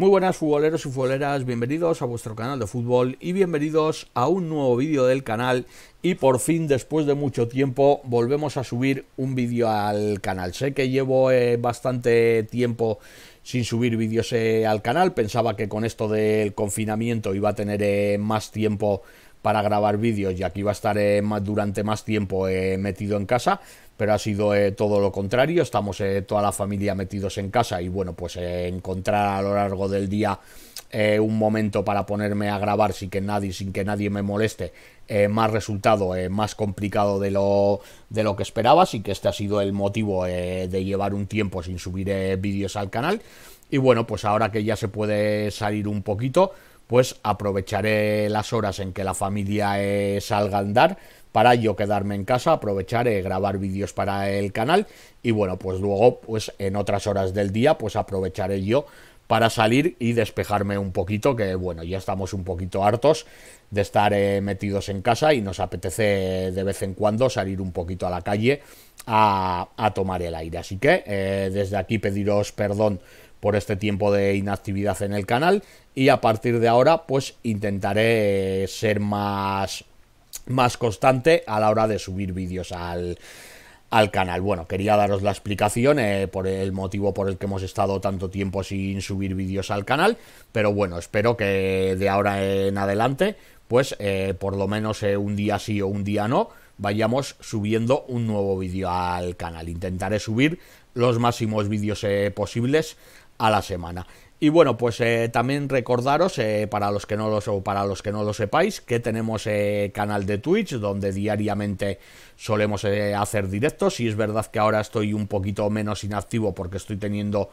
Muy buenas futboleros y futboleras, bienvenidos a vuestro canal de fútbol y bienvenidos a un nuevo vídeo del canal y por fin después de mucho tiempo volvemos a subir un vídeo al canal. Sé que llevo eh, bastante tiempo sin subir vídeos eh, al canal, pensaba que con esto del confinamiento iba a tener eh, más tiempo para grabar vídeos y aquí iba a estar durante más tiempo metido en casa, pero ha sido eh, todo lo contrario. Estamos eh, toda la familia metidos en casa y bueno, pues eh, encontrar a lo largo del día un momento para ponerme a grabar sin que nadie, sin que nadie me moleste, más resultado, más complicado de lo, de lo que esperaba. Así que este ha sido el motivo de llevar un tiempo sin subir vídeos al canal. Y bueno, pues ahora que ya se puede salir un poquito, pues aprovecharé las horas en que la familia salga a andar para yo quedarme en casa, aprovecharé eh, grabar vídeos para el canal y bueno, pues luego pues en otras horas del día pues aprovecharé yo para salir y despejarme un poquito, que bueno, ya estamos un poquito hartos de estar eh, metidos en casa y nos apetece de vez en cuando salir un poquito a la calle a, tomar el aire. Así que eh, desde aquí pediros perdón por este tiempo de inactividad en el canal y a partir de ahora pues intentaré ser más más constante a la hora de subir vídeos al, canal. Bueno, quería daros la explicación eh, por el motivo por el que hemos estado tanto tiempo sin subir vídeos al canal, pero bueno, espero que de ahora en adelante, pues eh, por lo menos eh, un día sí o un día no, vayamos subiendo un nuevo vídeo al canal. Intentaré subir los máximos vídeos posibles a la semana. Y bueno, pues eh, también recordaros, eh, para los que no lo o para los que no lo sepáis, que tenemos eh, canal de Twitch, donde diariamente solemos hacer directos. Y es verdad que ahora estoy un poquito menos inactivo porque estoy teniendo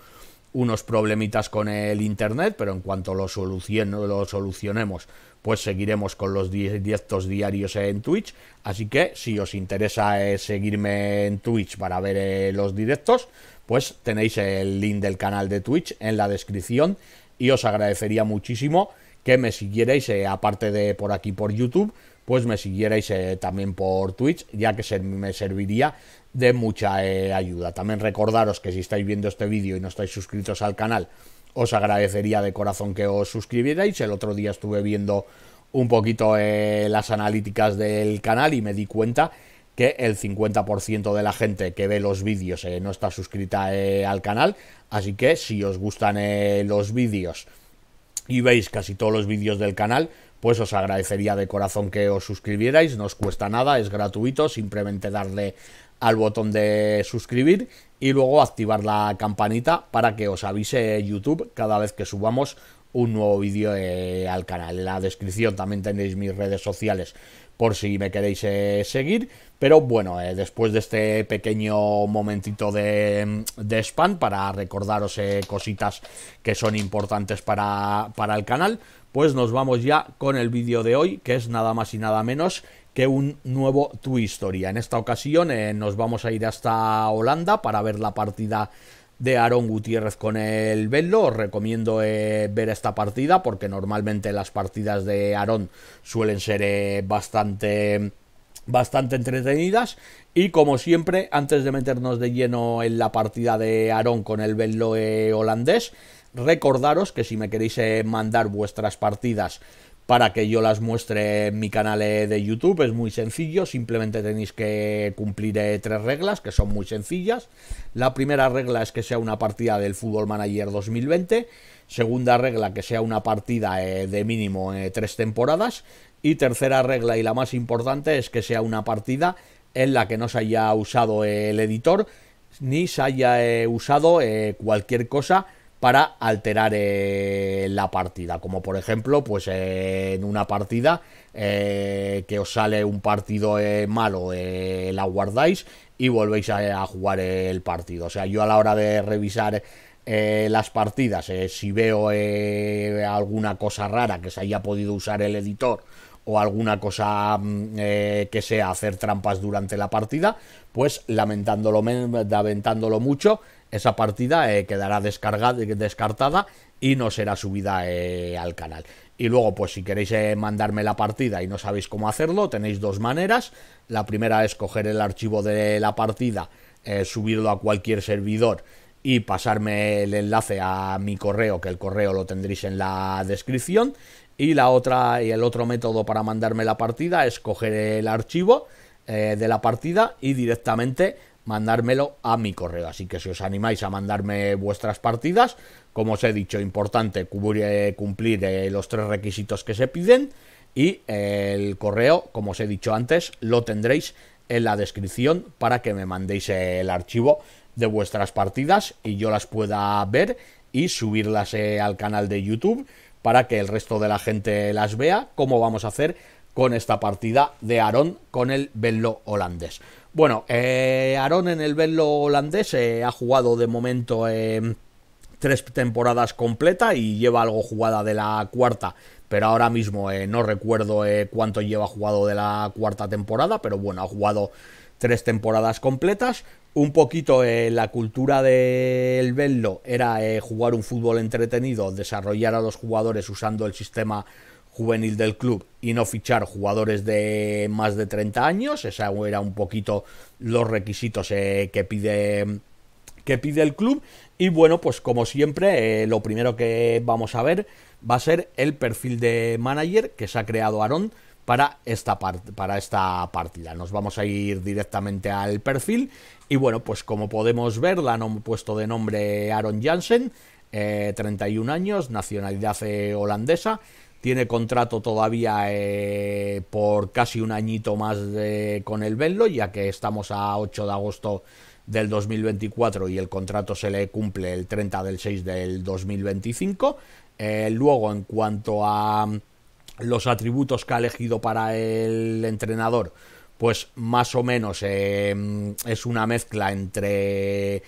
unos problemitas con el internet, pero en cuanto lo, lo solucionemos, pues seguiremos con los directos diarios en Twitch. Así que si os interesa seguirme en Twitch para ver los directos, pues tenéis el link del canal de Twitch en la descripción y os agradecería muchísimo que me siguierais, eh, aparte de por aquí por YouTube, pues me siguierais eh, también por Twitch, ya que se, me serviría de mucha eh, ayuda. También recordaros que si estáis viendo este vídeo y no estáis suscritos al canal, os agradecería de corazón que os suscribierais. El otro día estuve viendo un poquito las analíticas del canal y me di cuenta que el 50% de la gente que ve los vídeos eh, no está suscrita eh, al canal. Así que si os gustan eh, los vídeos y veis casi todos los vídeos del canal, pues os agradecería de corazón que os suscribierais. No os cuesta nada, es gratuito, simplemente darle al botón de suscribir y luego activar la campanita para que os avise YouTube cada vez que subamos un nuevo vídeo al canal. En la descripción también tenéis mis redes sociales por si me queréis eh, seguir. Pero bueno, eh, después de este pequeño momentito de, mm, spam para recordaros eh, cositas que son importantes para, para el canal, pues nos vamos ya con el vídeo de hoy, que es nada más y nada menos que un nuevo Tu Historia. En esta ocasión nos vamos a ir hasta Holanda para ver la partida de Aarón Gutiérrez con el Velo. Os recomiendo eh, ver esta partida porque normalmente las partidas de Aaron suelen ser eh, bastante bastante entretenidas y como siempre antes de meternos de lleno en la partida de Aaron con el Velo eh, holandés recordaros que si me queréis mandar vuestras partidas para que yo las muestre en mi canal de YouTube. Es muy sencillo, simplemente tenéis que cumplir eh, tres reglas que son muy sencillas. La primera regla es que sea una partida del Fútbol Manager 2020. Segunda regla, que sea una partida eh, de mínimo eh, tres temporadas. Y tercera regla y la más importante es que sea una partida en la que no se haya usado el editor ni se haya usado cualquier cosa para alterar eh, la partida. Como por ejemplo, pues en una partida eh, que os sale un partido eh, malo, la guardáis y volvéis a, jugar el partido. O sea, yo a la hora de revisar las partidas, si veo alguna cosa rara que se haya podido usar el editor o alguna cosa mm, que sea hacer trampas durante la partida, pues lamentándolo, lamentándolo mucho, esa partida eh, quedará descargada, descartada y no será subida eh, al canal. Y luego, pues si queréis eh, mandarme la partida y no sabéis cómo hacerlo, tenéis dos maneras. La primera es coger el archivo de la partida, subirlo a cualquier servidor y pasarme el enlace a mi correo, que el correo lo tendréis en la descripción. Y la otra y el otro método para mandarme la partida es coger el archivo de la partida y directamente mandármelo a mi correo. Así que si os animáis a mandarme vuestras partidas, como os he dicho, importante eh, cumplir, eh, los tres requisitos que se piden y eh, el correo, como os he dicho antes, lo tendréis en la descripción para que me mandéis el archivo de vuestras partidas y yo las pueda ver y subirlas al canal de YouTube para que el resto de la gente las vea, como vamos a hacer con esta partida de Aarón con el Venlo holandés. Bueno, eh, Aaron en el velo holandés eh, ha jugado de momento em, tres temporadas completas y lleva algo jugada de la cuarta. Pero ahora mismo eh, no recuerdo cuánto lleva jugado de la cuarta temporada, pero bueno, ha jugado tres temporadas completas. Un poquito la cultura del velo era jugar un fútbol entretenido, desarrollar a los jugadores usando el sistema juvenil del club y no fichar jugadores de más de 30 años. Esa era un poquito los requisitos eh, que pide que pide el club. Y bueno, pues como siempre, eh, lo primero que vamos a ver va a ser el perfil de manager que se ha creado Aaron para esta, para esta partida. Nos vamos a ir directamente al perfil. Y bueno, pues como podemos ver, la han puesto de nombre Aaron Jansen, 31 eh, años, nacionalidad holandesa. Tiene contrato todavía eh, por casi un añito más con el Benlo ya que estamos a 8 de agosto del 2024 y el contrato se le cumple el 30 del 6 del 2025. Eh, luego, en cuanto a los atributos que ha elegido para el entrenador, pues más o menos eh, es una mezcla entre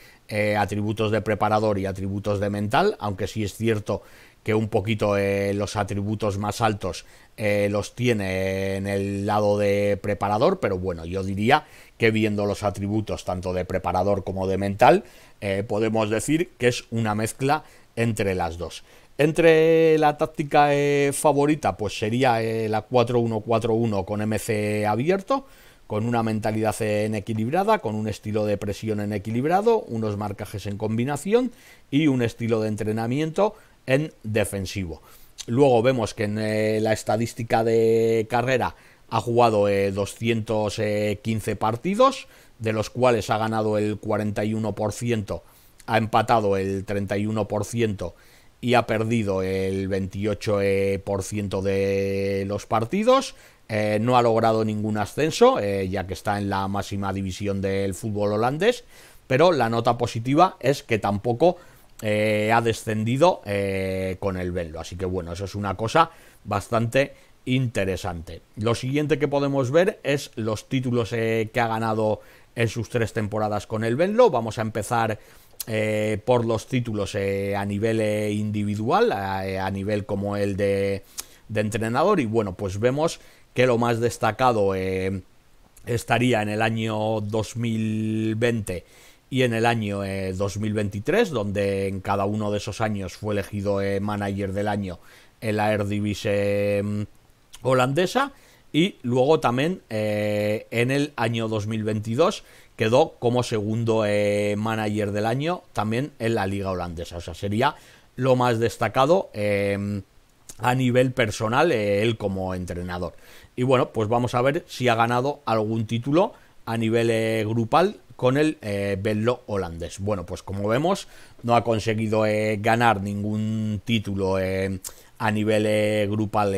atributos de preparador y atributos de mental, aunque sí es cierto que un poquito los atributos más altos eh, los tiene en el lado de preparador, pero bueno, yo diría que viendo los atributos tanto de preparador como de mental, eh, podemos decir que es una mezcla entre las dos. Entre la táctica eh, favorita, pues sería la 4-1-4-1 con MC abierto, con una mentalidad en equilibrada, con un estilo de presión en equilibrado, unos marcajes en combinación y un estilo de entrenamiento en defensivo. Luego vemos que en eh, la estadística de carrera ha jugado 215 eh, partidos, de los cuales ha ganado el 41%, ha empatado el 31% y ha perdido el 28% de los partidos. Eh, no ha logrado ningún ascenso, ya que está en la máxima división del fútbol holandés, pero la nota positiva es que tampoco eh, ha descendido eh, con el Venlo. Así que bueno, eso es una cosa bastante interesante. Lo siguiente que podemos ver es los títulos eh, que ha ganado en sus tres temporadas con el Venlo. Vamos a empezar por los títulos a nivel individual, a, nivel como el de, de, entrenador. Y bueno, pues vemos que lo más destacado estaría en el año 2020 y en el año 2023, eh, donde en cada uno de esos años fue elegido eh, manager del año en la Eredivisie mm, holandesa y luego también eh, en el año 2022 quedó como segundo manager del año también en la liga holandesa. O sea, sería lo más destacado em, a nivel personal él como entrenador. Y bueno, pues vamos a ver si ha ganado algún título a nivel grupal con el eh, holandés. Bueno, pues como vemos, no ha conseguido eh, ganar ningún título eh, a nivel eh, grupal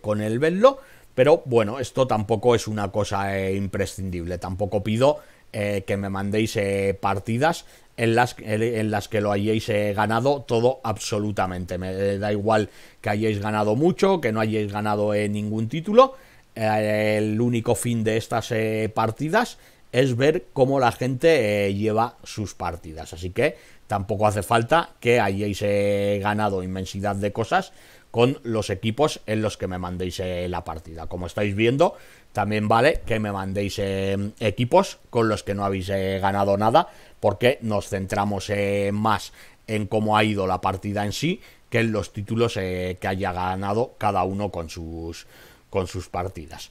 con el Venlo. pero bueno, esto tampoco es una cosa imprescindible, tampoco pido que me mandéis partidas en las, en las, que lo hayáis ganado todo absolutamente. Me da igual que hayáis ganado mucho, que no hayáis ganado ningún título. el único fin de estas partidas es ver cómo la gente eh, lleva sus partidas. Así que tampoco hace falta que hayáis eh, ganado inmensidad de cosas con los equipos en los que me mandéis eh, la partida. Como estáis viendo, también vale que me mandéis equipos con los que no habéis ganado nada, porque nos centramos más en cómo ha ido la partida en sí que en los títulos que haya ganado cada uno con sus, con sus partidas.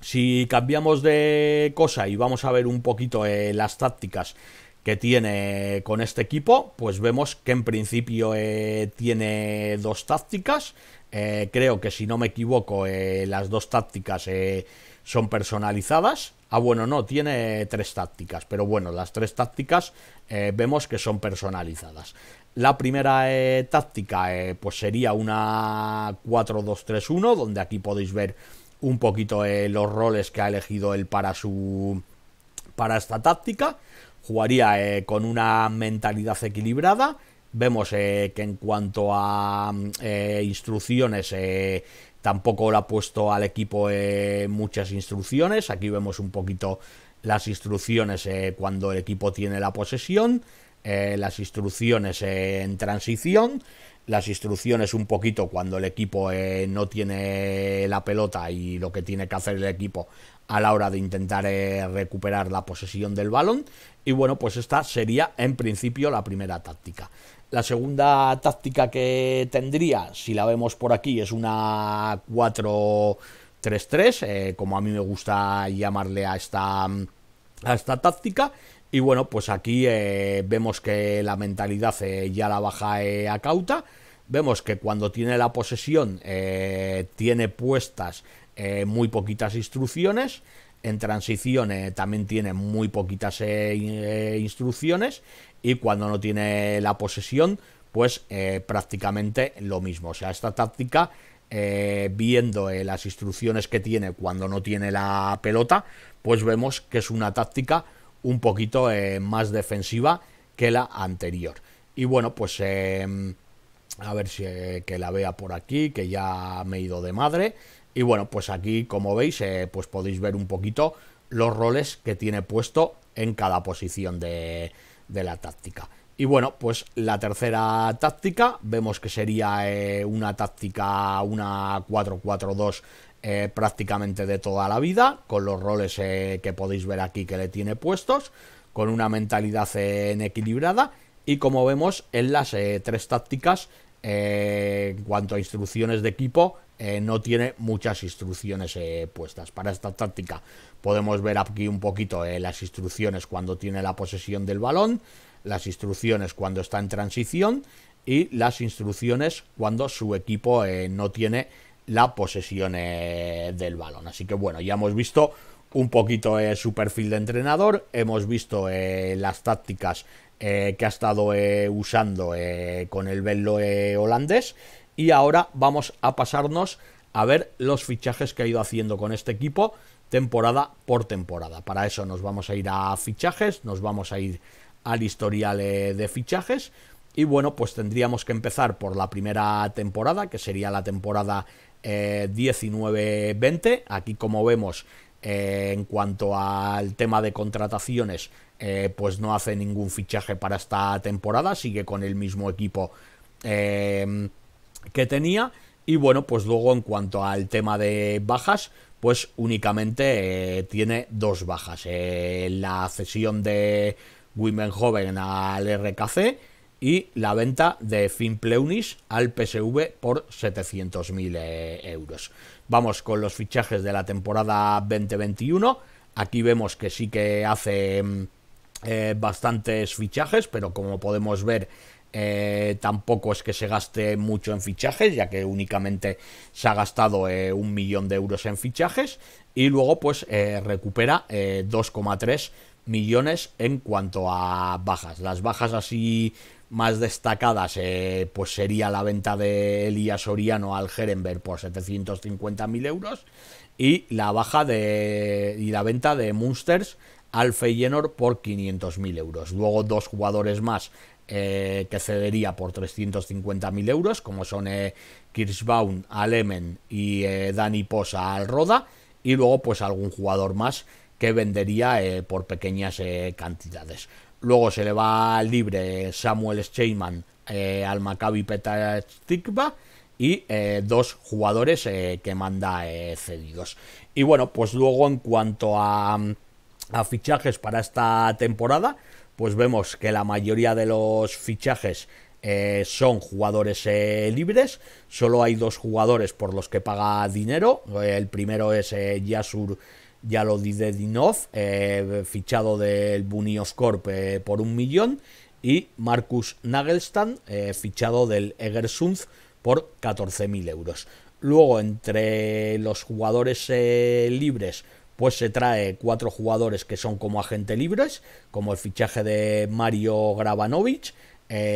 Si cambiamos de cosa y vamos a ver un poquito eh, las tácticas que tiene con este equipo, pues vemos que en principio eh, tiene dos tácticas. Eh, creo que si no me equivoco, las dos tácticas son personalizadas. Ah, bueno, no, tiene tres tácticas, pero bueno, las tres tácticas vemos que son personalizadas. La primera táctica pues sería una 4-2-3-1, donde aquí podéis ver un poquito eh, los roles que ha elegido él para su para esta táctica. Jugaría eh, con una mentalidad equilibrada. Vemos eh, que en cuanto a instrucciones tampoco le ha puesto al equipo muchas instrucciones. Aquí vemos un poquito las instrucciones cuando el equipo tiene la posesión, las instrucciones en transición las instrucciones un poquito cuando el equipo eh, no tiene la pelota y lo que tiene que hacer el equipo a la hora de intentar eh, recuperar la posesión del balón. Y bueno, pues esta sería en principio la primera táctica. La segunda táctica que tendría, si la vemos por aquí, es una 4-3-3, eh, como a mí me gusta llamarle a esta, a esta táctica y bueno, pues aquí eh, vemos que la mentalidad eh, ya la baja eh, a cauta. Vemos que cuando tiene la posesión tiene puestas muy poquitas instrucciones. En transición también tiene muy poquitas instrucciones. Y cuando no tiene la posesión, pues prácticamente lo mismo. O sea, esta táctica, viendo las instrucciones que tiene cuando no tiene la pelota, pues vemos que es una táctica un poquito eh, más defensiva que la anterior. Y bueno, pues em, a ver si eh, que la vea por aquí, que ya me he ido de madre. Y bueno, pues aquí como veis, eh, pues podéis ver un poquito los roles que tiene puesto en cada posición de, la táctica. Y bueno, pues la tercera táctica, vemos que sería una táctica, una 4-4-2 eh, prácticamente de toda la vida, con los roles eh, que podéis ver aquí que le tiene puestos, con una mentalidad en eh, equilibrada y como vemos en las tres tácticas, en cuanto a instrucciones de equipo, no tiene muchas instrucciones puestas. Para esta táctica podemos ver aquí un poquito las instrucciones cuando tiene la posesión del balón, las instrucciones cuando está en transición y las instrucciones cuando su equipo no tiene la posesión eh, del balón. Así que bueno, ya hemos visto un poquito eh, su perfil de entrenador, hemos visto eh, las tácticas que ha estado usando con el Velo holandés y ahora vamos a pasarnos a ver los fichajes que ha ido haciendo con este equipo temporada por temporada. Para eso nos vamos a ir a fichajes, nos vamos a ir al historial de fichajes y bueno, pues tendríamos que empezar por la primera temporada, que sería la temporada 19-20. Aquí como vemos eh, en cuanto al tema de contrataciones, eh, pues no hace ningún fichaje para esta temporada, sigue con el mismo equipo em, que tenía. Y bueno, pues luego en cuanto al tema de bajas, pues únicamente eh, tiene dos bajas. la cesión de Women Joven al RKC y la venta de Finpleunis al PSV por 700.000 eh, euros. Vamos con los fichajes de la temporada 2021. Aquí vemos que sí que hace mm, eh, bastantes fichajes, pero como podemos ver eh, tampoco es que se gaste mucho en fichajes, ya que únicamente se ha gastado un millón de euros en fichajes y luego pues recupera 2,3 millones en cuanto a bajas. Las bajas así más destacadas eh, pues sería la venta de Elías Soriano al Gerenberg por 750.000 euros y la baja de y la venta de Munsters al Feyenoord por 500.000 euros. Luego dos jugadores más eh, que cedería por 350.000 euros, como son eh, Kirchbaum Kirschbaum y Dani Posa al Roda, y luego pues algún jugador más que vendería por pequeñas cantidades. Luego se le va libre Samuel Steinman eh, al Maccabi Petah Tikva y eh, dos jugadores eh, que manda cedidos. Y bueno, pues luego en cuanto a, fichajes para esta temporada, pues vemos que la mayoría de los fichajes son jugadores libres. Solo hay dos jugadores por los que paga dinero. El primero es Yasur ya lo Dinov, eh, fichado del Bunios eh, por un millón, y Marcus Nagelstan, eh, fichado del Egersund por 14.000 euros. Luego, entre los jugadores libres, pues se trae cuatro jugadores que son como agente libres, como el fichaje de Mario Grabanovic,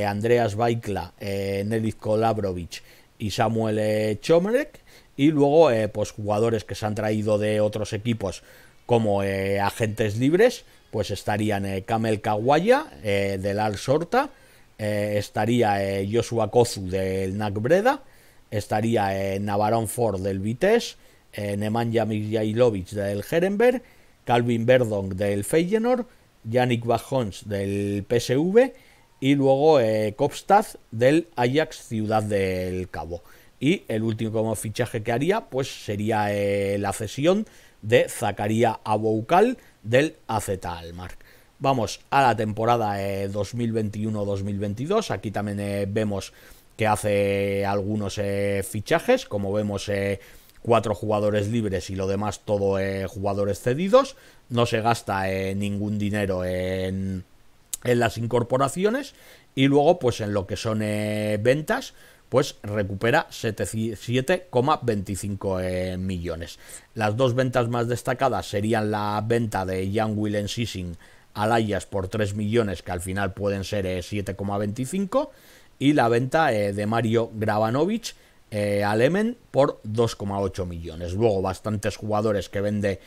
Andreas Baikla, Nelis Kolabrovic y Samuel Chomerek. Y luego, eh, pues jugadores que se han traído de otros equipos como eh, agentes libres, pues estarían eh, Kamel Kawaya del Al Sorta, estaría Joshua Kozu del NAC Breda, estaría Navarón Ford del Vitesse, Nemanja Mijailovic del Herenberg, Calvin Verdon del Feyenoord, Yannick Bajons del PSV y luego Kopstad del Ajax Ciudad del Cabo. Y el último fichaje que haría pues sería eh, la cesión de Zacaría Aboukal del AZ Almar. Vamos a la temporada 2021-2022. Eh, Aquí también eh, vemos que hace algunos fichajes, como vemos cuatro jugadores libres y lo demás todo jugadores cedidos. No se gasta ningún dinero en, las incorporaciones y luego pues en lo que son ventas pues recupera 7,25 eh, millones. Las dos ventas más destacadas serían la venta de Jan Willem Sissing Alayas por 3 millones, que al final pueden ser 7,25, eh, y la venta eh, de Mario Gravanovic al Alemen por 2,8 millones. Luego, bastantes jugadores que vende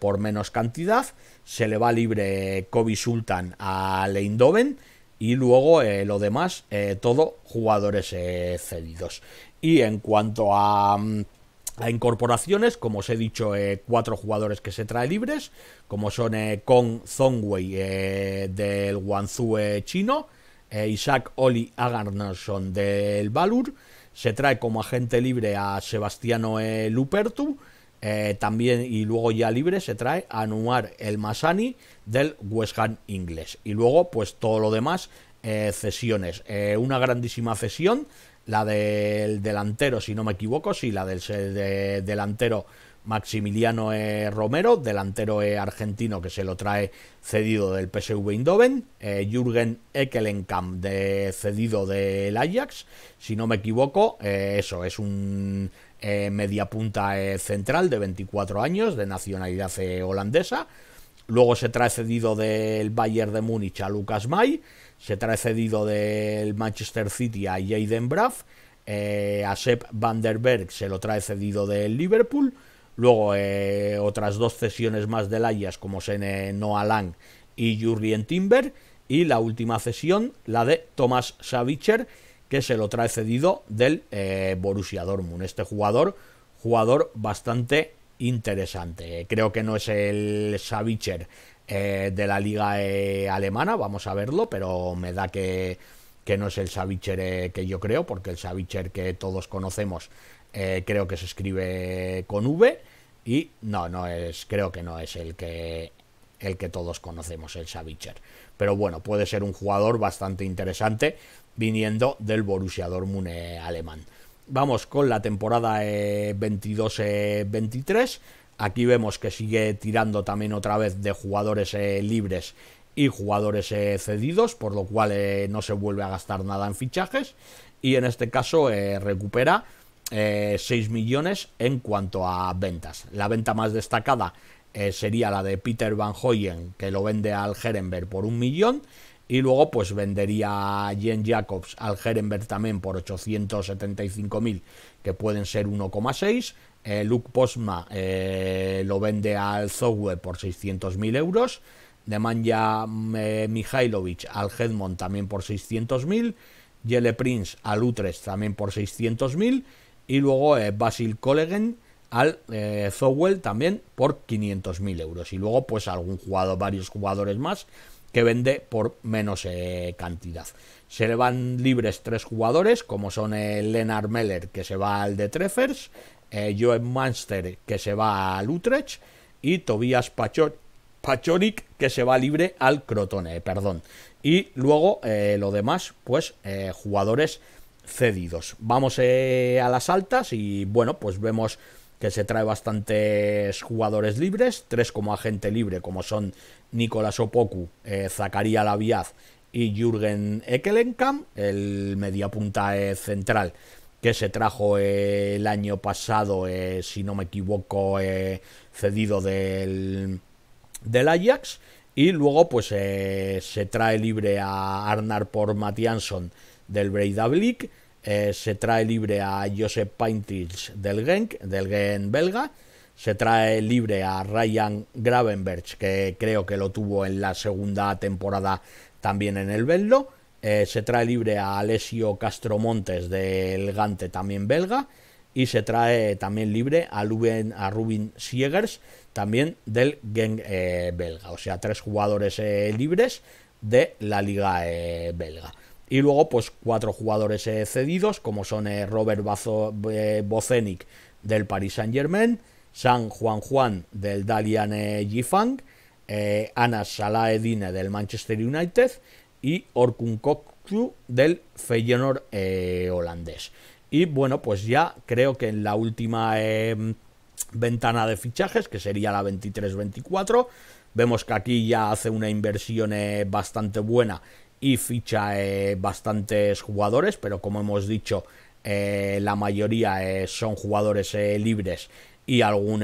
por menos cantidad. Se le va libre Kobe Sultan a Leindoven y luego eh, lo demás, eh, todo jugadores eh, cedidos. Y en cuanto mm, a... incorporaciones, como os he dicho, cuatro jugadores que se trae libres, como son Kong Zongwei del Guangzhou chino, Isaac Oli Agarnason del Balur, se trae como agente libre a Sebastiano Lupertu, eh, también, y luego ya libre, se trae a Anuar el Masani del West Ham inglés. Y luego, pues todo lo demás, eh, cesiones. Eh, una grandísima cesión, la del delantero, si no me equivoco, sí, la del delantero Maximiliano Romero, delantero argentino que se lo trae cedido del PSV Eindhoven, Jürgen Ekelenkamp, de, cedido del Ajax, si no me equivoco, eso es un eh, ...media punta central de 24 años, de nacionalidad eh, holandesa. Luego se trae cedido del Bayern de Múnich a Lucas May. Se trae cedido del Manchester City a Jaden Braff. Eh, a Sepp Van der Berg se lo trae cedido del Liverpool. Luego otras dos cesiones más del Ajax como Sene Noalang Lang y Jurrien Timber. Y la última cesión, la de Thomas Savicher que se lo trae cedido del eh, Borussia Dortmund. Este jugador, jugador bastante interesante. Creo que no es el Savicher eh, de la liga eh, alemana, vamos a verlo, pero me da que, no es el Savicher que yo creo, porque el Savicher que todos conocemos creo que se escribe con V. Y no, no es, creo que no es el que el que todos conocemos, el Savicher. Pero bueno, puede ser un jugador bastante interesante viniendo del Borussia Dortmund eh, alemán. Vamos con la temporada 22-23. Eh, eh, Aquí vemos que sigue tirando también otra vez de jugadores libres y jugadores cedidos, por lo cual no se vuelve a gastar nada en fichajes. Y en este caso recupera 6 millones en cuanto a ventas. La venta más destacada sería la de Peter Van Hoyen, que lo vende al Herenberg por un millón, y luego pues vendería a Jen Jacobs al Herenberg también por 875.000, que pueden ser 1,6. Eh, Luke Posma eh, lo vende al Zogwe por 600.000 euros. Demanja eh, Mihailovic al Hedmond también por 600.000. Yele Prince al Utrecht también por 600.000. Y luego eh, Basil Kollegen al Zowell eh, también por 500.000 euros. Y luego pues algún jugador, varios jugadores más que vende por menos eh, cantidad. Se le van libres tres jugadores, como son el eh, Lennart Meller, que se va al de Treffers, eh, Joen Munster, que se va al Utrecht, y Tobias Pachonik, que se va libre al Crotone, eh, perdón. Y luego lo demás, pues jugadores cedidos. Vamos a las altas y bueno, pues vemos que se trae bastantes jugadores libres, tres como agente libre, como son Nicolás Opoku, eh, Zacaría Laviaz y Jürgen Ekelenkamp, el mediapunta e central que se trajo el año pasado, eh, si no me equivoco, eh, cedido del, Ajax. Y luego pues eh, se trae libre a Arnar por Matianson del Breidablik eh, se trae libre a Josep Paintils del Genk, del Gen belga. Se trae libre a Ryan Gravenberch, que creo que lo tuvo en la segunda temporada también en el Bello. Eh, se trae libre a Alessio Castromontes del Gante, también belga. Y se trae también libre a, Ruben, Rubin Siegers, también del Genk eh, belga. O sea, tres jugadores libres de la liga belga. Y luego, pues cuatro jugadores eh, cedidos, como son eh, Robert Bazo, eh, Bocenic del Paris Saint Germain, San Juan Juan del Dalian Gifang, Ana Salaedine del Manchester United y Orkun Kokcu del Feyenoord holandés. Y bueno, pues ya creo que en la última em, ventana de fichajes, que sería la 23-24, vemos que aquí ya hace una inversión bastante buena y ficha eh, bastantes jugadores, pero como hemos dicho, eh, la mayoría eh, son jugadores libres y algún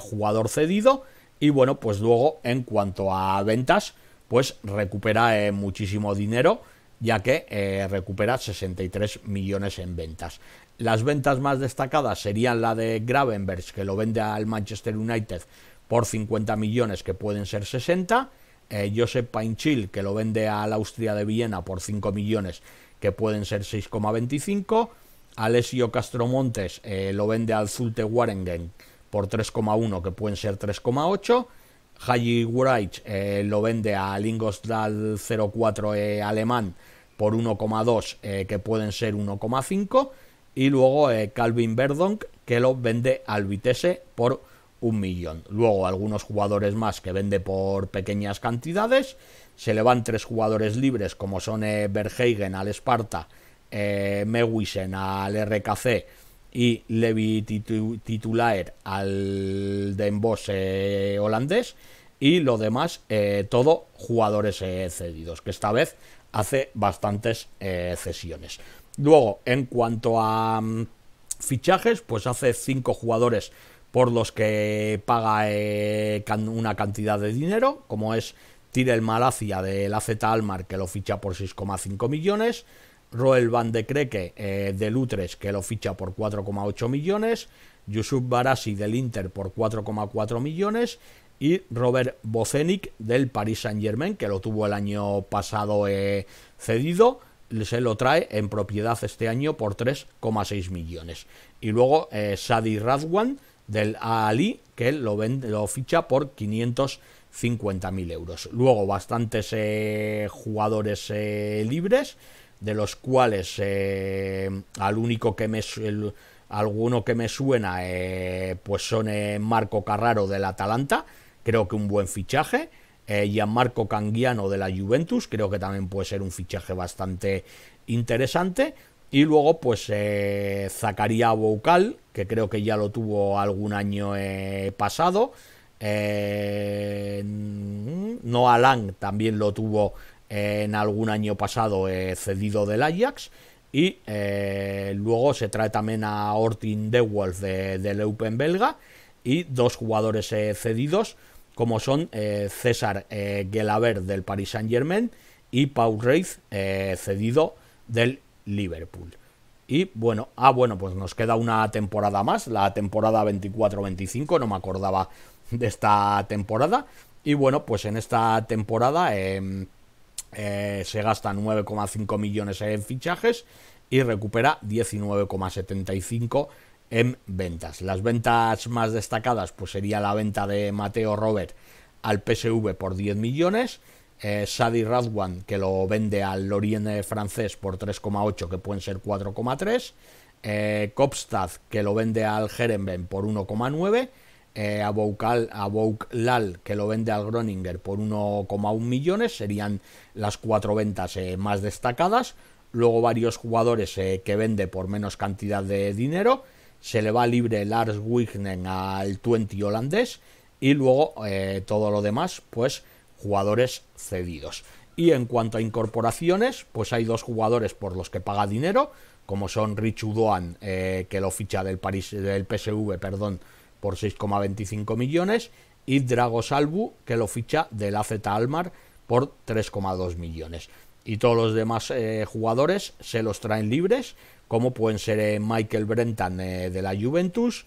jugador cedido. Y bueno, pues luego en cuanto a ventas, pues recupera muchísimo dinero, ya que recupera 63 millones en ventas. Las ventas más destacadas serían la de Gravenberg, que lo vende al Manchester United por 50 millones, que pueden ser 60 eh, Josep Painchil, que lo vende al Austria de Viena por 5 millones, que pueden ser 6,25. Alessio Castromontes eh, lo vende al Zulte Warengen por 3,1, que pueden ser 3,8. Haji Wright eh, lo vende al Ingolstadt 04 alemán por 1,2, eh, que pueden ser 1,5. Y luego Calvin Verdonk, que lo vende al Vitesse por un millón. Luego algunos jugadores más que vende por pequeñas cantidades. Se le van tres jugadores libres como son eh, al Sparta, eh, al RKC y Levi al Den eh, holandés. Y lo demás, eh, todo jugadores eh, cedidos, que esta vez hace bastantes cesiones. Luego, en cuanto a mm, fichajes, pues hace cinco jugadores por los que paga eh, una cantidad de dinero, como es Tirel Malacia del AZ Almar, que lo ficha por 6,5 millones, Roel Van de Creque, de eh, del que lo ficha por 4,8 millones, Yusuf Barasi del Inter por 4,4 millones y Robert Bocenic del Paris Saint-Germain, que lo tuvo el año pasado eh, cedido, se lo trae en propiedad este año por 3,6 millones. Y luego Sadi Radwan del Ali, que lo, vende, lo ficha por 550.000 euros. Luego bastantes eh, jugadores eh, libres, de los cuales eh, al único que me... alguno que me suena, pues son Marco Carraro del Atalanta, creo que un buen fichaje. y Marco Canguiano de la Juventus, creo que también puede ser un fichaje bastante interesante. Y luego, pues, eh, Zacaría Boucal, que creo que ya lo tuvo algún año eh, pasado. Eh, Noah Lang también lo tuvo eh, en algún año pasado eh, cedido del Ajax. Y luego se trae también a Ortin Wolf de, del Eupen belga. Y dos jugadores cedidos, como son César Gelaber del Paris Saint-Germain y Paul Reith, cedido del Liverpool. Y bueno, ah, bueno, pues nos queda una temporada más, la temporada 24-25, no me acordaba de esta temporada. Y bueno, pues en esta temporada em, eh, se gasta 9,5 millones en fichajes y recupera 19,75 en ventas. Las ventas más destacadas pues sería la venta de Mateo Robert al PSV por 10 millones eh, Sadi Radwan, que lo vende al Lorient francés por 3,8, que pueden ser 4,3. Eh, Kopstad, que lo vende al Herenveen por 1,9. a, Lal que lo vende al Groninger por 1,1 millones, serían las cuatro ventas eh, más destacadas. Luego varios jugadores eh, que vende por menos cantidad de dinero. Se le va libre Lars Wignen al 20 holandés. Y luego todo lo demás, pues jugadores cedidos. Y en cuanto a incorporaciones, pues hay dos jugadores por los que paga dinero, como son Rich Udoan, eh, que lo ficha del, Paris del PSV perdón, por 6,25 millones, y Drago Albu que lo ficha del AZ Almar por 3,2 millones. Y todos los demás eh, jugadores se los traen libres, como pueden ser eh, Michael Brentan de la Juventus,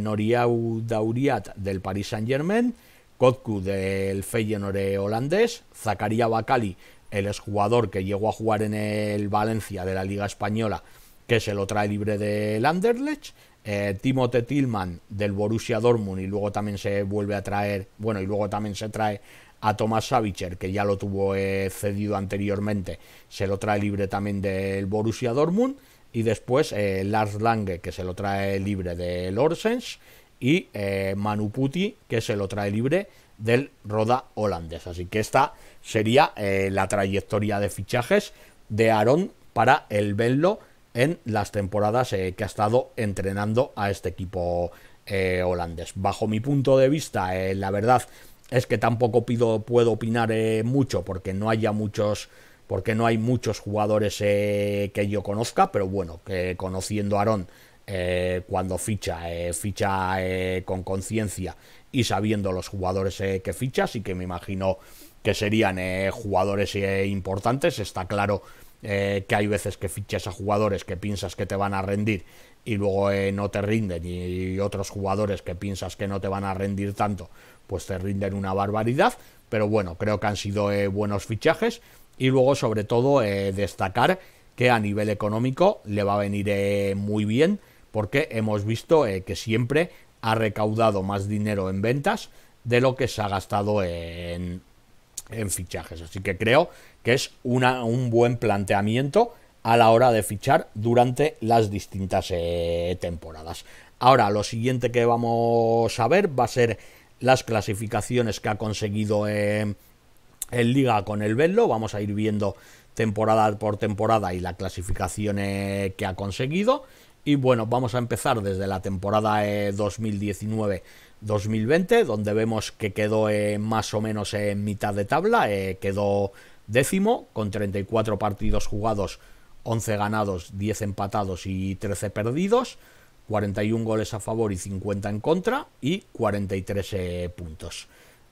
Noriau Dauriat del Paris Saint Germain, Kotku del Feyenoord holandés, Zakaria Bakali, el exjugador que llegó a jugar en el Valencia de la Liga Española, que se lo trae libre del Anderlecht, eh, Timote Tillman del Borussia Dortmund y luego también se vuelve a traer, bueno, y luego también se trae a Thomas Savicher, que ya lo tuvo eh, cedido anteriormente, se lo trae libre también del Borussia Dortmund y después eh, Lars Lange, que se lo trae libre del Orsens y eh, Manu Manuputi, que se lo trae libre del Roda holandés. Así que esta sería eh, la trayectoria de fichajes de Aarón para el Benlo en las temporadas eh, que ha estado entrenando a este equipo holandés. Bajo mi punto de vista, la verdad es que tampoco pido, puedo opinar mucho porque no haya muchos porque no hay muchos jugadores que yo conozca, pero bueno, que conociendo a Aarón eh, cuando ficha, eh, ficha eh, con conciencia y sabiendo los jugadores que fichas y que me imagino que serían jugadores importantes. Está claro que hay veces que fichas a jugadores que piensas que te van a rendir y luego no te rinden y otros jugadores que piensas que no te van a rendir tanto, pues te rinden una barbaridad. Pero bueno, creo que han sido buenos fichajes y luego sobre todo destacar que a nivel económico le va a venir muy bien porque hemos visto eh, que siempre ha recaudado más dinero en ventas de lo que se ha gastado en, fichajes. Así que creo que es un buen planteamiento a la hora de fichar durante las distintas eh, temporadas. Ahora, lo siguiente que vamos a ver va a ser las clasificaciones que ha conseguido en em, Liga con el Velo. Vamos a ir viendo temporada por temporada y las clasificaciones eh, que ha conseguido. Y bueno, vamos a empezar desde la temporada 2019-2020, eh, donde vemos que quedó eh, más o menos en mitad de tabla, eh, quedó décimo, con 34 partidos jugados, 11 ganados, 10 empatados y 13 perdidos, 41 goles a favor y 50 en contra y 43 puntos.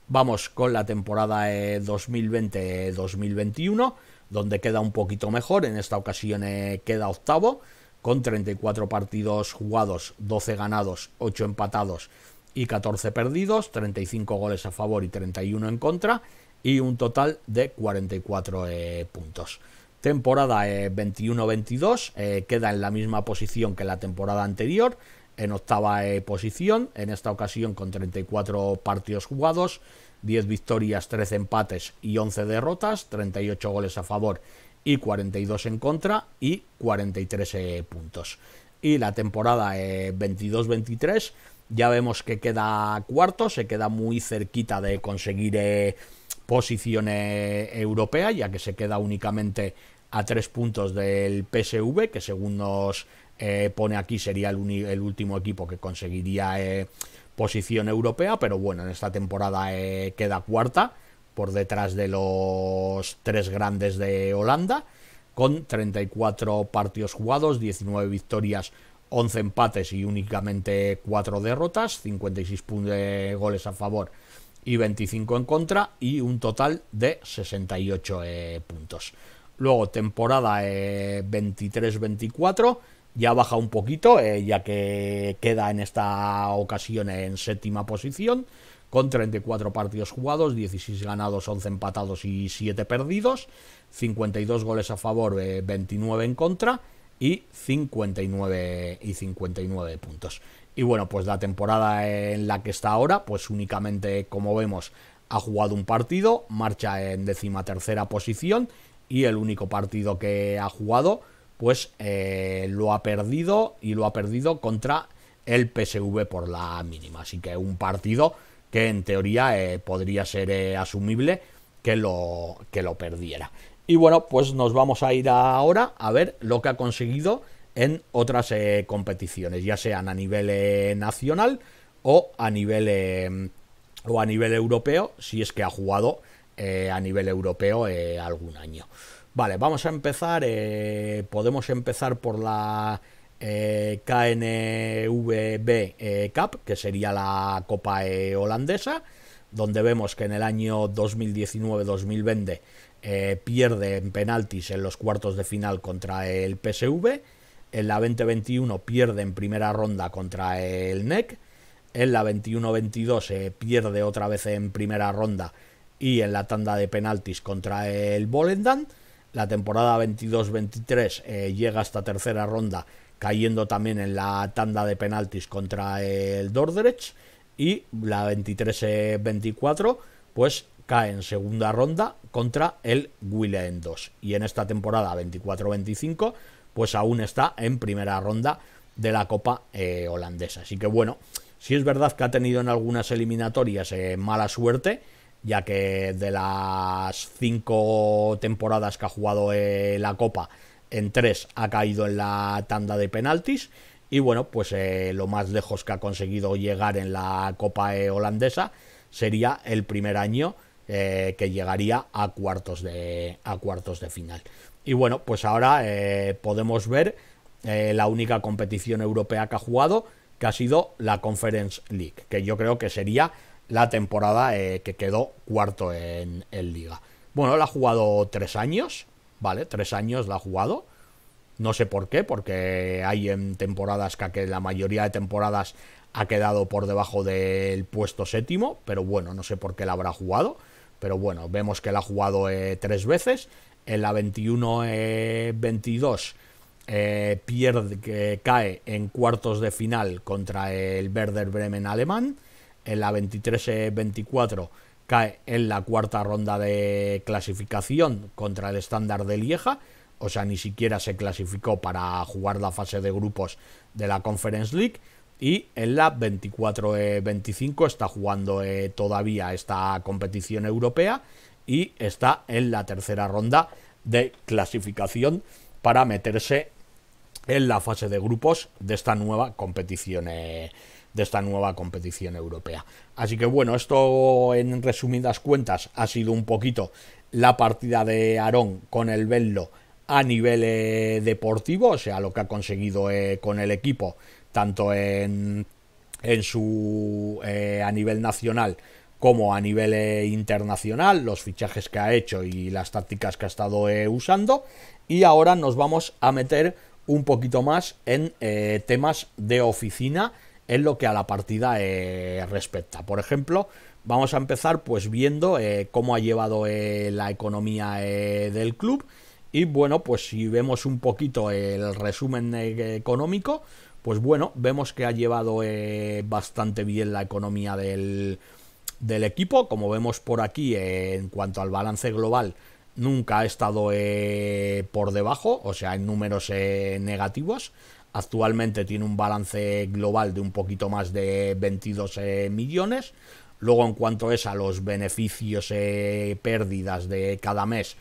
Vamos con la temporada 2020-2021, donde queda un poquito mejor, en esta ocasión queda octavo con 34 partidos jugados, 12 ganados, 8 empatados y 14 perdidos, 35 goles a favor y 31 en contra y un total de 44 eh, puntos. Temporada 21-22 eh, eh, queda en la misma posición que la temporada anterior, en octava posición, en esta ocasión con 34 partidos jugados, 10 victorias, 13 empates y 11 derrotas, 38 goles a favor y 42 en contra y 43 eh, puntos. Y la temporada 22-23 eh, ya vemos que queda cuarto, se queda muy cerquita de conseguir eh, posición europea, ya que se queda únicamente a tres puntos del PSV, que según nos pone aquí sería el, el, último equipo que conseguiría posición europea, pero bueno, en esta temporada queda cuarta por detrás de los tres grandes de Holanda, con 34 partidos jugados, 19 victorias, 11 empates y únicamente 4 derrotas, 56 eh, goles a favor y 25 en contra y un total de 68 eh, puntos. Luego temporada 23-24 eh, ya baja un poquito ya que queda en esta ocasión en séptima posición con 34 partidos jugados, 16 ganados, 11 empatados y 7 perdidos, 52 goles a favor, 29 eh, en contra y 59 y 59 puntos. Y bueno, pues la temporada en la que está ahora, pues únicamente como vemos ha jugado un partido, marcha en décima tercera posición y el único partido que ha jugado, pues eh, lo ha perdido y lo ha perdido contra el PSV por la mínima. Así que un partido que en teoría eh, podría ser eh, asumible que lo, que lo perdiera. Y bueno, pues nos vamos a ir ahora a ver lo que ha conseguido en otras eh, competiciones, ya sean a nivel nacional o a nivel, o a nivel europeo, si es que ha jugado a nivel europeo algún año. Vale, vamos a empezar, podemos empezar por la eh, KNVB eh, Cup, que sería la copa eh, holandesa, donde vemos que en el año 2019-2020 pierde en penaltis en los cuartos de final contra el PSV, en la 2021 pierde en primera ronda contra el NEC, en la 21-22 pierde otra vez en primera ronda y en la tanda de penaltis contra el Volendam. La temporada 22-23 llega hasta tercera ronda cayendo también en la tanda de penaltis contra el Dordrecht y la 23-24 pues cae en segunda ronda contra el Willem 2 y en esta temporada 24-25 pues aún está en primera ronda de la Copa eh, holandesa. Así que bueno, si es verdad que ha tenido en algunas eliminatorias eh, mala suerte, ya que de las cinco temporadas que ha jugado eh, la Copa, en tres ha caído en la tanda de penaltis. Y bueno, pues eh, lo más lejos que ha conseguido llegar en la Copa eh, holandesa sería el primer año eh, que llegaría a cuartos, de, a cuartos de final. Y bueno, pues ahora podemos ver la única competición europea que ha jugado, que ha sido la Conference League, que yo creo que sería la temporada que quedó cuarto en, el liga. Bueno, él ha jugado tres años, Vale, tres años la ha jugado. No sé por qué, porque hay en temporadas que, la mayoría de temporadas ha quedado por debajo del puesto séptimo, pero bueno, no sé por qué la habrá jugado. Pero bueno, vemos que la ha jugado eh, tres veces. En la 21-22 eh, eh, cae en cuartos de final contra el Werder Bremen alemán. En la 23-24 cae en la cuarta ronda de clasificación contra el estándar de Lieja, o sea, ni siquiera se clasificó para jugar la fase de grupos de la Conference League. Y en la 24-25 eh, está jugando eh, todavía esta competición europea y está en la tercera ronda de clasificación para meterse en la fase de grupos de esta nueva competición eh, de esta nueva competición europea. Así que bueno, esto en resumidas cuentas ha sido un poquito la partida de Aarón con el Velo a nivel eh, deportivo, o sea, lo que ha conseguido eh, con el equipo, tanto en, en su, eh, a nivel nacional como a nivel internacional, los fichajes que ha hecho y las tácticas que ha estado usando. Y ahora nos vamos a meter un poquito más en temas de oficina en lo que a la partida eh, respecta. Por ejemplo, vamos a empezar pues viendo eh, cómo ha llevado eh, la economía del club y bueno, pues si vemos un poquito el resumen económico, pues bueno, vemos que ha llevado bastante bien la economía del, del, equipo. Como vemos por aquí, en cuanto al balance global, nunca ha estado por debajo, o sea, en números negativos. Actualmente tiene un balance global de un poquito más de 22 eh, millones. Luego en cuanto es a los beneficios eh, pérdidas de cada mes,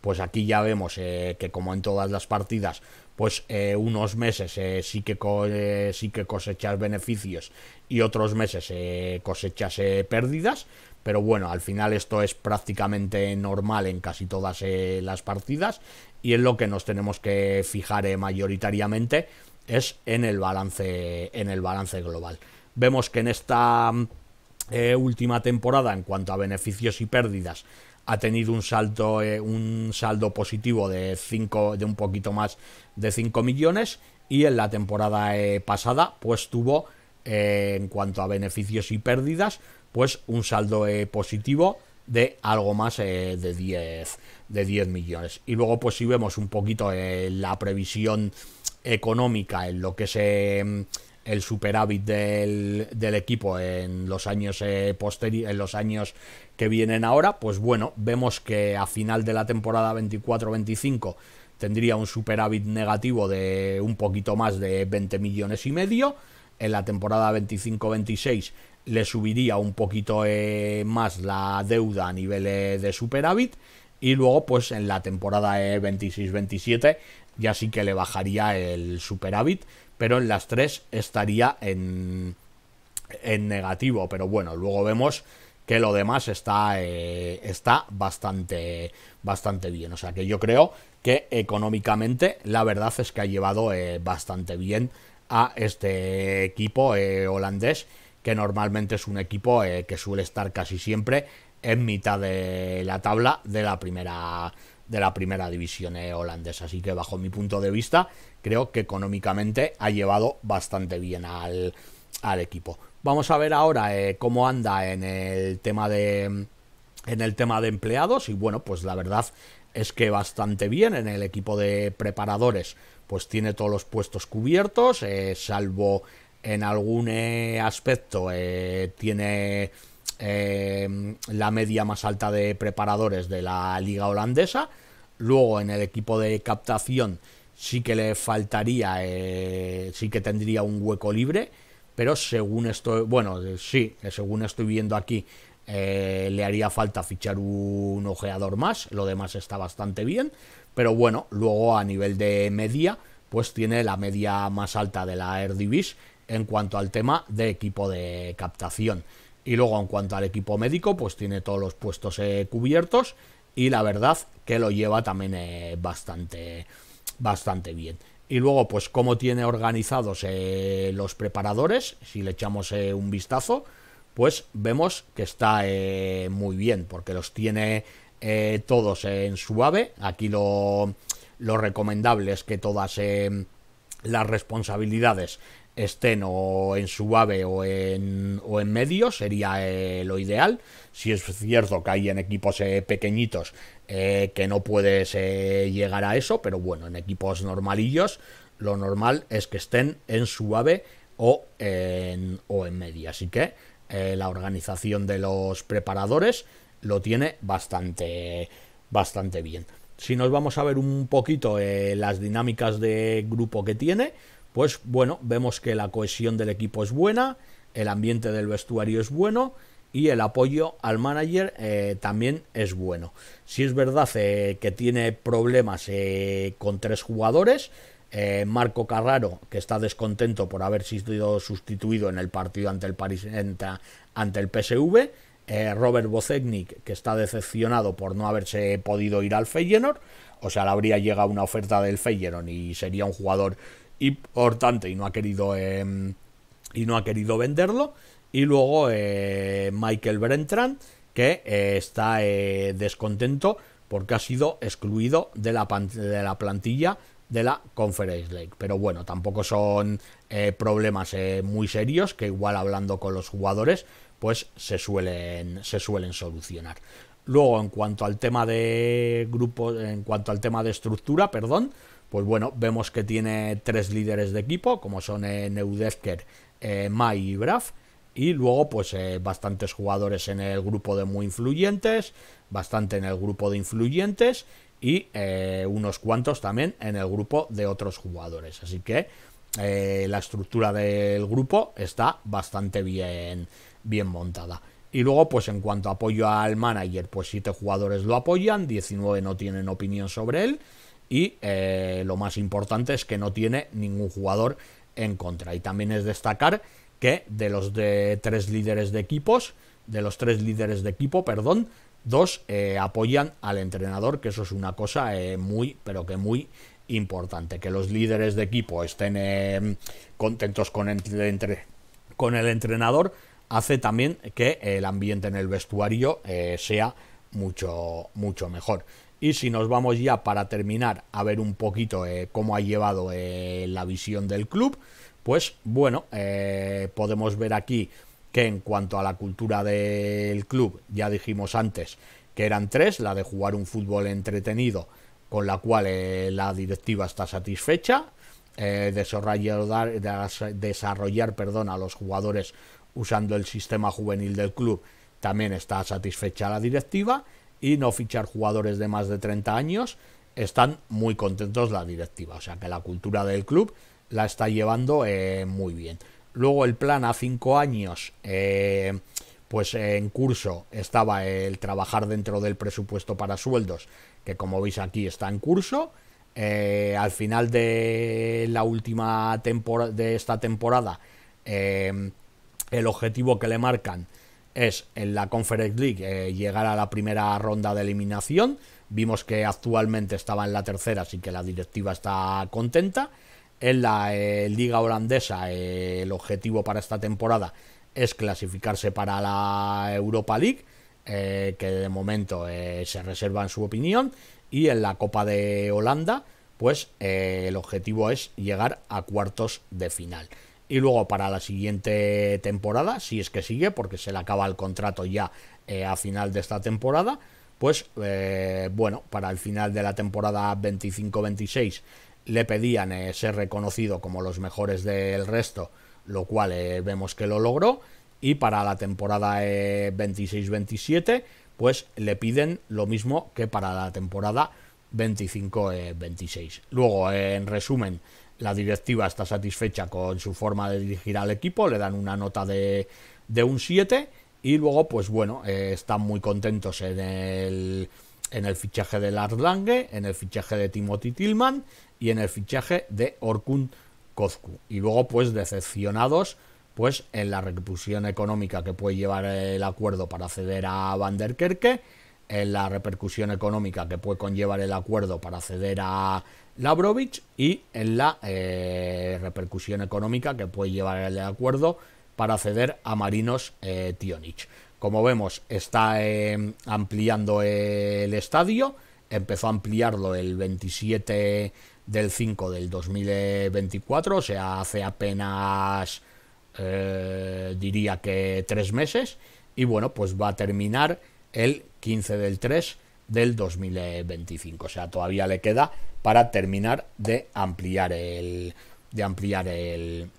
pues aquí ya vemos eh, que como en todas las partidas, pues unos meses sí, que sí que cosechas beneficios y otros meses cosechas pérdidas. Pero bueno, al final esto es prácticamente normal en casi todas las partidas y es lo que nos tenemos que fijar mayoritariamente es en el balance, en el balance global. Vemos que en esta eh, última temporada, en cuanto a beneficios y pérdidas, ha tenido un salto, eh, un saldo positivo de 5, de un poquito más de 5 millones. Y en la temporada eh, pasada, pues tuvo, en cuanto a beneficios y pérdidas, pues un saldo positivo de algo más de, 10, de 10 millones. Y luego, pues si vemos un poquito la previsión económica en lo que es em, el superávit del, equipo en los años eh, en los años que vienen ahora, pues bueno, vemos que a final de la temporada 24-25 tendría un superávit negativo de un poquito más de 20 millones y medio. En la temporada 25-26 le subiría un poquito eh, más la deuda a nivel de superávit. Y luego, pues en la temporada 26-27 eh, ya sí que le bajaría el superávit, pero en las tres estaría en, negativo. Pero bueno, luego vemos que lo demás está, eh, está bastante, bastante bien. O sea que yo creo que económicamente la verdad es que ha llevado eh, bastante bien a este equipo eh, holandés, que normalmente es un equipo que suele estar casi siempre en mitad de la tabla de la primera de la primera división eh, holandesa. Así que bajo mi punto de vista, creo que económicamente ha llevado bastante bien al, equipo. Vamos a ver ahora eh, cómo anda en el tema de en el tema de empleados y bueno, pues la verdad es que bastante bien en el equipo de preparadores, pues tiene todos los puestos cubiertos, eh, salvo en algún aspecto tiene Em, la media más alta de preparadores de la liga holandesa. Luego en el equipo de captación sí que le faltaría, eh, sí que tendría un hueco libre, pero según estoy, bueno, eh, sí, eh, según estoy viendo aquí, le haría falta fichar un ojeador más, lo demás está bastante bien, pero bueno, luego a nivel de media, pues tiene la media más alta de la Divis en cuanto al tema de equipo de captación. Y luego en cuanto al equipo médico, pues tiene todos los puestos eh, cubiertos y la verdad que lo lleva también eh, bastante, bastante bien. Y luego, pues cómo tiene organizados eh, los preparadores, si le echamos un vistazo, pues vemos que está muy bien, porque los tiene todos en suave. Aquí lo, lo recomendable es que todas las responsabilidades estén o en suave o en, o en medio, sería eh, lo ideal. Si es cierto que hay en equipos eh, pequeñitos eh, que no puedes llegar a eso, pero bueno, en equipos normalillos lo normal es que estén en suave o en, o en media. Así que la organización de los preparadores lo tiene bastante, bastante bien. Si nos vamos a ver un poquito las dinámicas de grupo que tiene, pues bueno, vemos que la cohesión del equipo es buena, el ambiente del vestuario es bueno y el apoyo al manager eh, también es bueno. Si es verdad eh, que tiene problemas eh, con tres jugadores, Marco Carraro, que está descontento por haber sido sustituido en el partido ante el, Paris, ante el PSV, Robert Bocegnik, que está decepcionado por no haberse podido ir al Feyenoord, o sea, le habría llegado una oferta del Feyenoord y sería un jugador importante y no ha querido, em, y no ha querido venderlo. Y luego eh, Michael Brentran, que eh, está eh, descontento porque ha sido excluido de la, de la plantilla de la Conference Lake. Pero bueno, tampoco son problemas muy serios que igual hablando con los jugadores pues se suelen, se suelen solucionar. Luego en cuanto al tema de grupo, en cuanto al tema de estructura, perdón, pues bueno, vemos que tiene tres líderes de equipo, como son eh, Neudefker, eh, Mai y Braff. Y luego, pues eh, bastantes jugadores en el grupo de muy influyentes, bastante en el grupo de influyentes y eh, unos cuantos también en el grupo de otros jugadores. Así que la estructura del grupo está bastante bien, bien montada. Y luego, pues en cuanto a apoyo al manager, pues siete jugadores lo apoyan, 19 no tienen opinión sobre él y eh, lo más importante es que no tiene ningún jugador en contra. Y también es destacar que de los de tres líderes de equipos, de los tres líderes de equipo, perdón, dos eh, apoyan al entrenador, que eso es una cosa eh, muy, pero que muy importante, que los líderes de equipo estén contentos con, con, el entrenador, hace también que el ambiente en el vestuario sea mucho, mucho mejor. Y si nos vamos ya para terminar a ver un poquito eh, cómo ha llevado eh, la visión del club, pues bueno, eh, podemos ver aquí que en cuanto a la cultura del club, ya dijimos antes que eran tres, la de jugar un fútbol entretenido, con la cual la directiva está satisfecha, desarrollar, desarrollar perdón, a los jugadores usando el sistema juvenil del club, también está satisfecha la directiva, y no fichar jugadores de más de 30 años, están muy contentos la directiva. O sea que la cultura del club la está llevando eh, muy bien. Luego el plan a 5 años, eh, pues en curso estaba el trabajar dentro del presupuesto para sueldos, que como veis aquí está en curso. Eh, al final de la última temporada de esta temporada, el objetivo que le marcan es en la Conference League eh, llegar a la primera ronda de eliminación. Vimos que actualmente estaba en la tercera, así que la directiva está contenta. En la eh, liga holandesa eh, el objetivo para esta temporada es clasificarse para la Europa League, que de momento se reserva en su opinión. Y en la Copa de Holanda, pues el objetivo es llegar a cuartos de final. Y luego para la siguiente temporada, si es que sigue, porque se le acaba el contrato ya eh, a final de esta temporada, pues eh, bueno, para el final de la temporada 25-26 le pedían eh, ser reconocido como los mejores del resto, lo cual vemos que lo logró. Y para la temporada 26-27, pues le piden lo mismo que para la temporada 25-26. Luego, en resumen, la directiva está satisfecha con su forma de dirigir al equipo, le dan una nota de, de un 7 y luego, pues bueno, eh, están muy contentos en el, en el fichaje de Lars Lange, en el fichaje de Timothy Tillman y en el fichaje de Orkun Kozku. Y luego, pues decepcionados pues en la repercusión económica que puede llevar el acuerdo para ceder a Van der Kerke, en la repercusión económica que puede conllevar el acuerdo para ceder a Lavrovich y en la eh, repercusión económica que puede llevar el acuerdo para ceder a Marinos eh, Tionich. Como vemos, está eh, ampliando el estadio, empezó a ampliarlo el 27 del 5 del 2024, o sea, hace apenas, diría que tres meses, y bueno, pues va a terminar el 15 del 3 del 2025. O sea, todavía le queda para terminar de ampliar el, de ampliar el,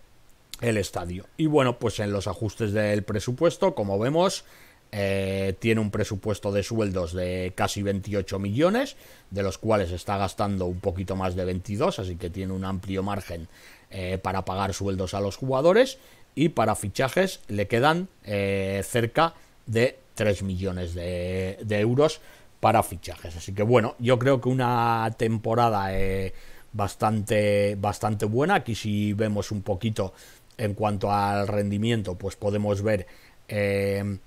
estadio. Y bueno, pues en los ajustes del presupuesto, como vemos, eh, tiene un presupuesto de sueldos de casi 28 millones, de los cuales está gastando un poquito más de 22, así que tiene un amplio margen eh, para pagar sueldos a los jugadores. Y para fichajes le quedan eh, cerca de 3 millones de, de euros para fichajes. Así que bueno, yo creo que una temporada eh, bastante, bastante buena. Aquí si vemos un poquito en cuanto al rendimiento, pues podemos ver eh,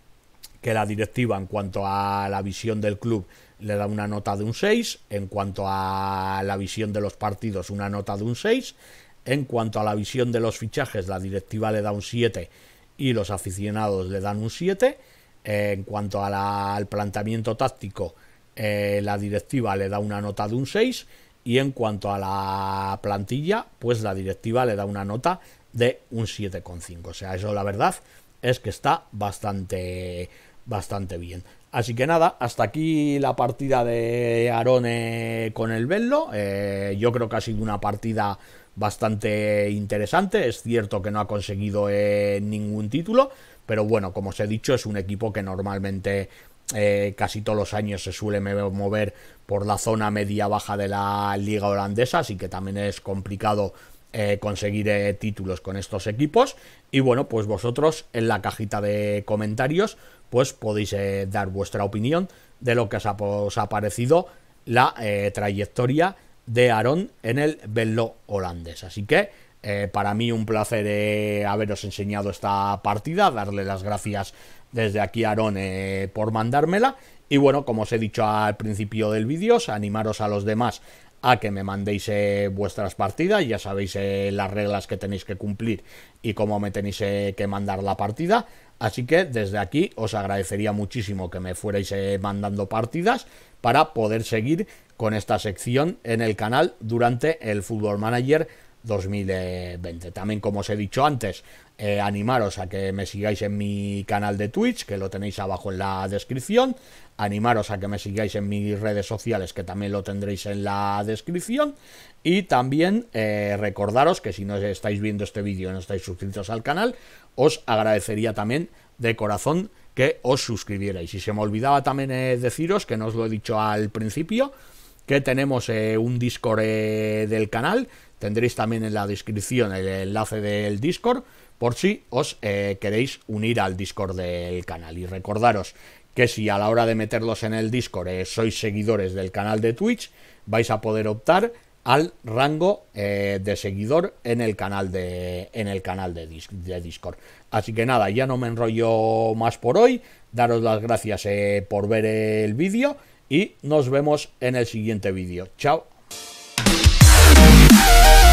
que la directiva en cuanto a la visión del club le da una nota de un 6, en cuanto a la visión de los partidos una nota de un 6, en cuanto a la visión de los fichajes la directiva le da un 7 y los aficionados le dan un 7 en cuanto al planteamiento táctico, eh, la directiva le da una nota de un 6 y en cuanto a la plantilla, pues la directiva le da una nota de un 7,5. O sea, eso la verdad es que está bastante, bastante bien. Así que nada, hasta aquí la partida de Arone con el Velo. Eh, yo creo que ha sido una partida bastante interesante. Es cierto que no ha conseguido eh, ningún título pero bueno, como os he dicho, es un equipo que normalmente eh, casi todos los años se suele mover por la zona media-baja de la liga holandesa, así que también es complicado eh, conseguir eh, títulos con estos equipos. Y bueno, pues vosotros en la cajita de comentarios, pues podéis dar vuestra opinión de lo que os ha, parecido la trayectoria de Aaron en el Velo holandés. Así que eh, para mí un placer eh, haberos enseñado esta partida, darle las gracias desde aquí a Aaron eh, por mandármela. Y bueno, como os he dicho al principio del vídeo, animaros a los demás a que me mandéis vuestras partidas, ya sabéis las reglas que tenéis que cumplir y cómo me tenéis que mandar la partida. Así que desde aquí os agradecería muchísimo que me fuerais mandando partidas para poder seguir con esta sección en el canal durante el Football Manager 2020. También, como os he dicho antes, eh, animaros a que me sigáis en mi canal de Twitch, que lo tenéis abajo en la descripción. Animaros a que me sigáis en mis redes sociales, que también lo tendréis en la descripción. Y también eh, recordaros que si no estáis viendo este vídeo y no estáis suscritos al canal, os agradecería también de corazón que os suscribierais. Y se me olvidaba también eh, deciros, que no os lo he dicho al principio, que tenemos un Discord del canal. Tendréis también en la descripción el enlace del Discord por si os eh, queréis unir al Discord del canal. Y recordaros que si a la hora de meterlos en el Discord eh, sois seguidores del canal de Twitch, vais a poder optar al rango eh, de seguidor en el canal de en el canal de, Discord. Así que nada, ya no me enrollo más por hoy. Daros las gracias por ver el vídeo y nos vemos en el siguiente vídeo. Chao. Yeah.